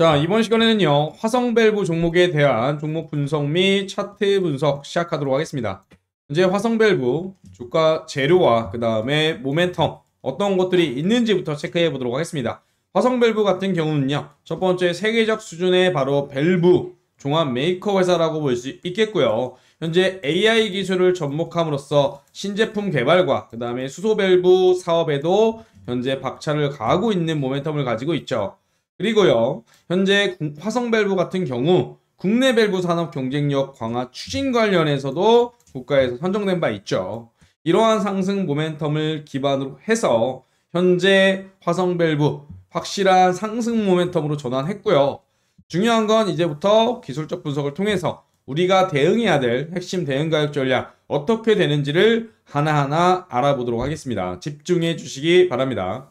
자, 이번 시간에는요, 화성밸브 종목에 대한 종목 분석 및 차트 분석 시작하도록 하겠습니다. 이제 화성밸브 주가 재료와 그 다음에 모멘텀 어떤 것들이 있는지부터 체크해 보도록 하겠습니다. 화성밸브 같은 경우는요, 첫 번째 세계적 수준의 바로 밸브 종합 메이커 회사라고 볼 수 있겠고요. 현재 AI 기술을 접목함으로써 신제품 개발과 그 다음에 수소 밸브 사업에도 현재 박차를 가하고 있는 모멘텀을 가지고 있죠. 그리고요, 현재 화성밸브 같은 경우 국내 밸브 산업 경쟁력 강화 추진 관련해서도 국가에서 선정된 바 있죠. 이러한 상승 모멘텀을 기반으로 해서 현재 화성 밸브 확실한 상승 모멘텀으로 전환했고요. 중요한 건 이제부터 기술적 분석을 통해서 우리가 대응해야 될 핵심 대응 가격 전략 어떻게 되는지를 하나하나 알아보도록 하겠습니다. 집중해 주시기 바랍니다.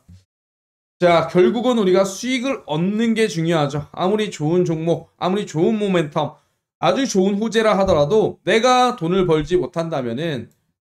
자, 결국은 우리가 수익을 얻는 게 중요하죠. 아무리 좋은 종목, 아무리 좋은 모멘텀, 아주 좋은 호재라 하더라도 내가 돈을 벌지 못한다면은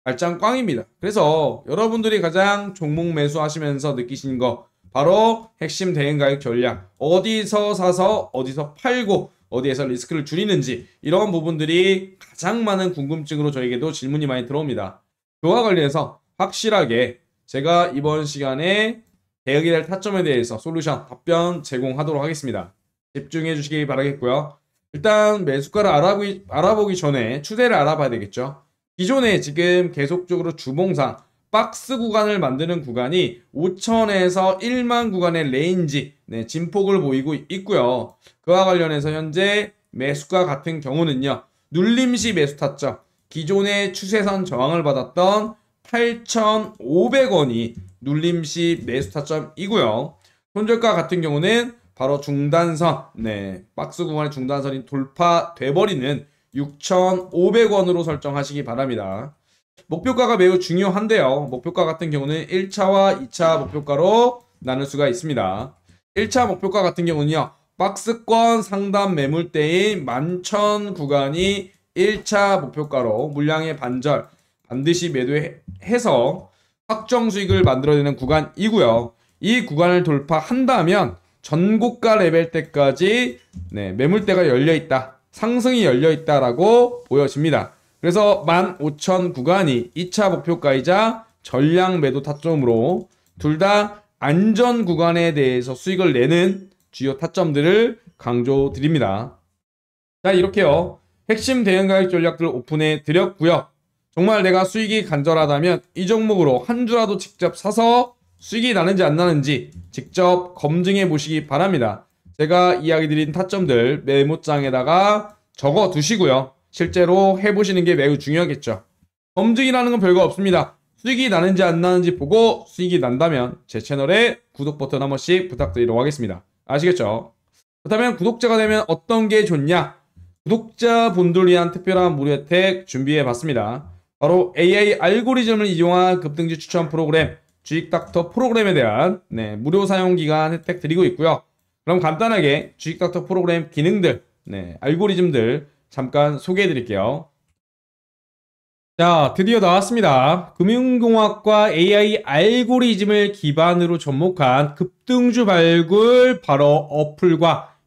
발장 꽝입니다. 그래서 여러분들이 가장 종목 매수하시면서 느끼신거 바로 핵심 대응 가격 전략. 어디서 사서 어디서 팔고 어디에서 리스크를 줄이는지 이런 부분들이 가장 많은 궁금증으로 저에게도 질문이 많이 들어옵니다. 그와 관련해서 확실하게 제가 이번 시간에 대응이 될 타점에 대해서 솔루션 답변 제공하도록 하겠습니다. 집중해 주시기 바라겠고요. 일단 매수가를 알아보기, 알아보기 전에 추세를 알아봐야 되겠죠. 기존에 지금 계속적으로 주봉상 박스 구간을 만드는 구간이 5천에서 1만 구간의 레인지 네, 진폭을 보이고 있고요. 그와 관련해서 현재 매수가 같은 경우는요. 눌림시 매수 타점 기존의 추세선 저항을 받았던 8,500원이 눌림시 매수 타점이고요. 손절가 같은 경우는 바로 중단선, 네, 박스 구간의 중단선이 돌파돼버리는 6,500원으로 설정하시기 바랍니다. 목표가가 매우 중요한데요. 목표가 같은 경우는 1차와 2차 목표가로 나눌 수가 있습니다. 1차 목표가 같은 경우는요. 박스권 상단 매물대인 만천 구간이 1차 목표가로 물량의 반절 반드시 매도해서 확정 수익을 만들어내는 구간이고요. 이 구간을 돌파한다면 전고가 레벨 때까지 네, 매물대가 열려 있다. 상승이 열려 있다라고 보여집니다. 그래서 15,000 구간이 2차 목표가이자 전량 매도 타점으로 둘 다 안전 구간에 대해서 수익을 내는 주요 타점들을 강조 드립니다. 자, 이렇게요. 핵심 대응 가격 전략들을 오픈해 드렸고요. 정말 내가 수익이 간절하다면 이 종목으로 한 주라도 직접 사서 수익이 나는지 안 나는지 직접 검증해 보시기 바랍니다. 제가 이야기 드린 타점들 메모장에다가 적어 두시고요. 실제로 해보시는 게 매우 중요하겠죠. 검증이라는 건 별거 없습니다. 수익이 나는지 안 나는지 보고 수익이 난다면 제 채널에 구독 버튼 한 번씩 부탁드리도록 하겠습니다. 아시겠죠? 그렇다면 구독자가 되면 어떤 게 좋냐? 구독자분들 위한 특별한 무료 혜택 준비해 봤습니다. 바로 AI 알고리즘을 이용한 급등주 추천 프로그램 주식닥터 프로그램에 대한 네, 무료 사용 기간 혜택 드리고 있고요. 그럼 간단하게 주식닥터 프로그램 기능들, 네, 알고리즘들 잠깐 소개해 드릴게요. 자, 드디어 나왔습니다. 금융공학과 AI 알고리즘을 기반으로 접목한 급등주 발굴 바로 어플과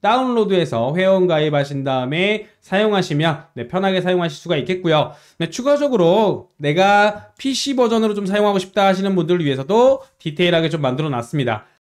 다운로드해서 회원 가입하신 다음에 사용하시면 네, 편하게 사용하실 수가 있겠고요. 네, 추가적으로 내가 PC 버전으로 좀 사용하고 싶다 하시는 분들을 위해서도 디테일하게 좀 만들어 놨습니다.